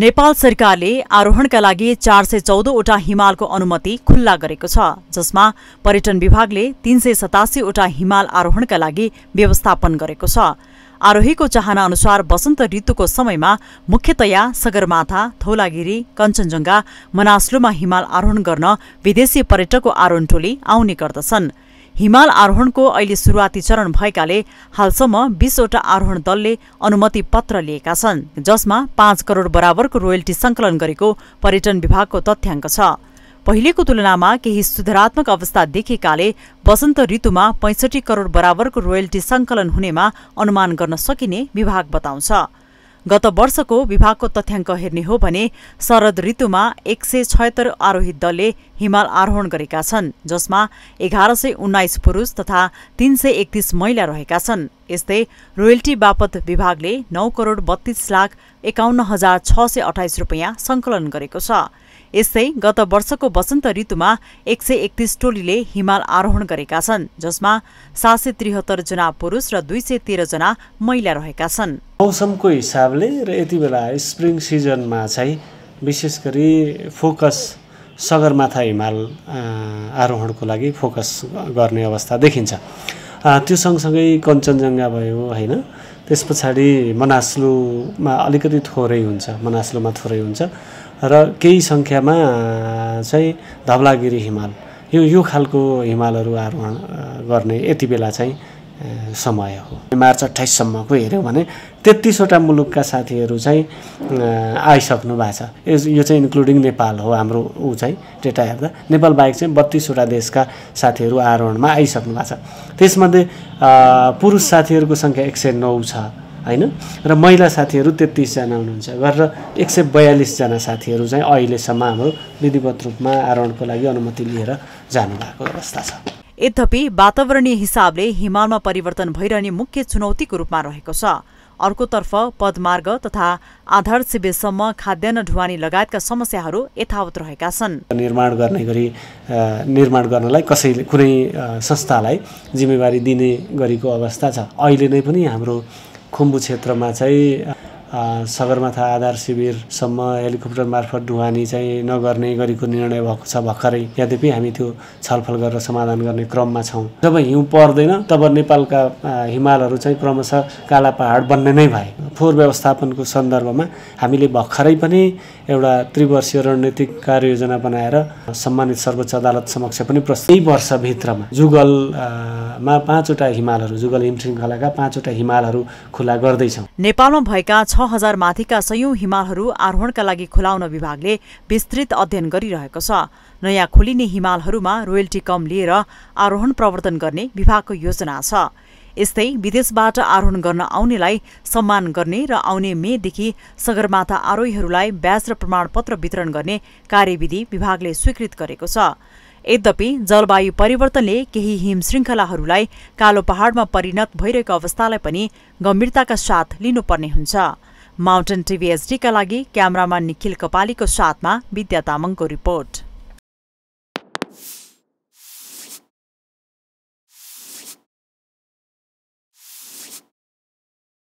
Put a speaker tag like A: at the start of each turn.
A: नेपाल सरकारले आरोहणका लागि चार सय चौधवटा हिमालको अनुमति खुल्ला गरेको छ जसमा पर्यटन विभागले तीन सय सतासीवटा हिमाल आरोहणका लागि व्यवस्थापन गरेको छ आरोहीको चाहना अनुसार वसन्त ऋतुको समयमा मुख्यतया सगरमाथा धौलागिरी कञ्चनजङ्घा मनास्लुमा हिमाल आरोहण गर्न विदेशी पर्यटकको आरोहण टोली आउने गर्दछन् हिमाल आरोहणको अहिले सुरुवाती चरण भएकाले हालसम्म बीसवटा आरोहण दलले अनुमति पत्र लिएका छन् जसमा पाँच करोड बराबरको रोयल्टी सङ्कलन गरेको पर्यटन विभागको तथ्याङ्क छ पहिलेको तुलनामा केही सुधारात्मक अवस्था देखेकाले वसन्त ऋतुमा पैँसठी करोड बराबरको रोयल्टी सङ्कलन हुनेमा अनुमान गर्न सकिने विभाग बताउँछ गत वर्षको विभागको तथ्याङ्क हेर्ने हो भने शरद ऋतुमा एक सय छयत्तर आरोही दलले हिमाल आरोहण गरेका छन् जसमा एघार सय उन्नाइस पुरुष तथा तीन सय एकतिस महिला रहेका छन् यस्तै रोयल्टी बापत विभागले नौ करोड बत्तीस लाख एकाउन्न हजार छ सय अठाइस रुपियाँ सङ्कलन गरेको छ यस्तै गत वर्षको वसन्त ऋतुमा एक सय एकतिस टोलीले हिमाल आरोहण गरेका छन् जसमा सात सय त्रिहत्तर जना पुरुष र दुई सय तेह्रजना महिला रहेका छन्
B: मौसमको हिसाबले र यति बेला स्प्रिङ सिजनमा चाहिँ विशेष गरी फोकस सगरमाथा हिमाल आरोहणको लागि फोकस गर्ने अवस्था देखिन्छ त्यो सँगसँगै कञ्चनजङ्घा भयो होइन त्यस पछाडि मनास्लुमा अलिकति थोरै हुन्छ मनास्लुमा थोरै हुन्छ र केही सङ्ख्यामा चाहिँ धवलागिरी हिमाल यो यो खालको हिमालहरू आरोहण गर्ने यति बेला चाहिँ समय हो मार्च अट्ठाइससम्मको हेऱ्यौँ भने तेत्तिसवटा मुलुकका साथीहरू चाहिँ आइसक्नु भएको छ यो चाहिँ इन्क्लुडिङ नेपाल हो हाम्रो ऊ चाहिँ डेटा हेर्दा नेपाल बाहेक चाहिँ बत्तिसवटा देशका साथीहरू आरोहणमा आइसक्नु भएको छ त्यसमध्ये पुरुष साथीहरूको सङ्ख्या एक सय नौ छ होइन र महिला साथीहरू तेत्तिसजना हुनुहुन्छ गरेर एक सय बयालिसजना साथीहरू चाहिँ अहिलेसम्म हाम्रो विधिवत रूपमा आरोहणको लागि अनुमति लिएर जानुभएको अवस्था छ
A: यद्यपि वातावरणीय हिसाबले हिमालमा परिवर्तन भइरहने मुख्य चुनौतीको रूपमा रहेको छ अर्कोतर्फ पदमार्ग तथा आधार शिविरसम्म खाद्यान्न ढुवानी लगायतका समस्याहरू यथावत रहेका छन्
B: निर्माण गर्ने गरी निर्माण गर्नलाई कसैले कुनै संस्थालाई जिम्मेवारी दिने गरेको अवस्था छ अहिले नै पनि हाम्रो खुम्बु क्षेत्रमा चाहिँ सगरमाथा आधार शिविरसम्म हेलिकप्टर मार्फत ढुवानी चाहिँ नगर्ने गरेको निर्णय भएको छ भर्खरै यद्यपि हामी त्यो छलफल गरेर समाधान गर्ने क्रममा छौँ जब हिउँ पर्दैन तब नेपालका हिमालहरू चाहिँ क्रमशः काला पहाड बन्ने नै भए फोहोर व्यवस्थापनको सन्दर्भमा हामीले भर्खरै पनि एउटा त्रिवर्षीय रणनीतिक कार्ययोजना बनाएर सम्मानित सर्वोच्च अदालत समक्ष पनि प्रस्तुत यही वर्षभित्रमा जुगलमा पाँचवटा हिमालहरू जुगल हिमशृङ्खलाका पाँचवटा हिमालहरू खुला गर्दैछौँ
A: नेपालमा भएका छ छ हजार माथिका सयौं हिमालहरू आरोहणका लागि खुलाउन विभागले विस्तृत अध्ययन गरिरहेको छ नयाँ खोलिने हिमालहरूमा रोयल्टी कम लिएर आरोहण प्रवर्तन गर्ने विभागको योजना छ यस्तै विदेशबाट आरोहण गर्न आउनेलाई सम्मान गर्ने र आउने मेदेखि सगरमाथा आरोहीहरूलाई ब्याज र प्रमाणपत्र वितरण गर्ने कार्यविधि विभागले स्वीकृत गरेको छ यद्यपि जलवायु परिवर्तनले केही हिम श्रृङ्खलाहरूलाई कालो पहाडमा परिणत भइरहेको अवस्थालाई पनि गम्भीरताका साथ लिनुपर्ने हुन्छ माउन्टेन टिभीएसडीका का कैमरामैन निखिल कपाली साथ साथमा विद्या तामाङको रिपोर्ट